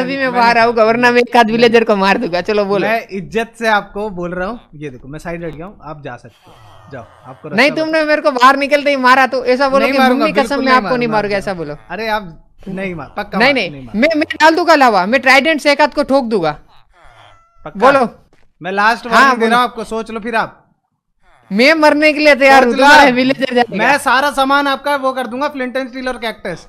तभी मैं बाहर आऊँ वरना मैं एक आध विलेजर को मार दूंगा चलो बोलो मैं इज्जत से आपको बोल रहा हूँ ये देखो मैं साइड हट गया हूँ आप जा सकते हो जाओ आपको नहीं तुमने मेरे को बाहर निकलते ही मारा तो ऐसा बोलो मम्मी कसम मैं आपको नहीं मारूंगा ऐसा बोलो अरे आप नहीं मार पक्का नहीं नहीं मैं मैं डाल दूंगा लावा मैं ट्राइडेंट से एक हाथ को ठोक दूंगा बोलो मैं लास्ट हाँ, दे रहा आपको सोच लो फिर आप मैं मरने के लिए तैयार मैं सारा सामान आपका वो कर दूंगा फ्लिंटन स्टील और कैक्टस